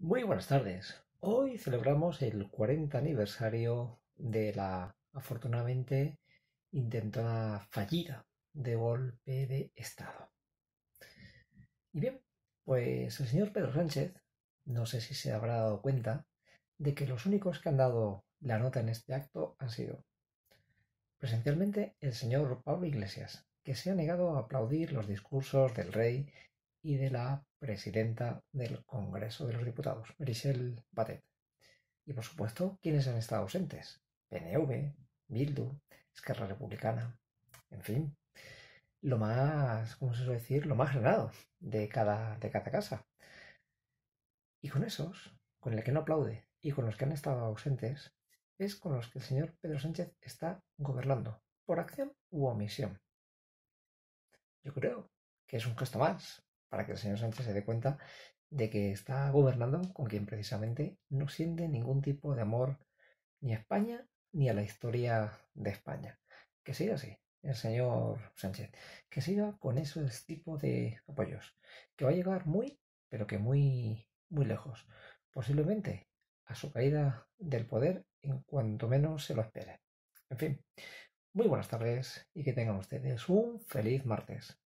Muy buenas tardes. Hoy celebramos el 40 aniversario de la afortunadamente intentada fallida de golpe de Estado. Y bien, pues el señor Pedro Sánchez, no sé si se habrá dado cuenta de que los únicos que han dado la nota en este acto han sido presencialmente el señor Pablo Iglesias, que se ha negado a aplaudir los discursos del rey y de la presidenta del Congreso de los Diputados, Michelle Batet. Y por supuesto, quienes han estado ausentes? PNV, Bildu, Esquerra Republicana, en fin, lo más, ¿cómo se suele decir? Lo más ganado de cada, de cada casa. Y con esos, con el que no aplaude y con los que han estado ausentes, es con los que el señor Pedro Sánchez está gobernando, por acción u omisión. Yo creo que es un costo más para que el señor Sánchez se dé cuenta de que está gobernando con quien precisamente no siente ningún tipo de amor ni a España ni a la historia de España. Que siga así, el señor Sánchez, que siga con esos tipos de apoyos, que va a llegar muy, pero que muy, muy lejos, posiblemente a su caída del poder en cuanto menos se lo espere. En fin, muy buenas tardes y que tengan ustedes un feliz martes.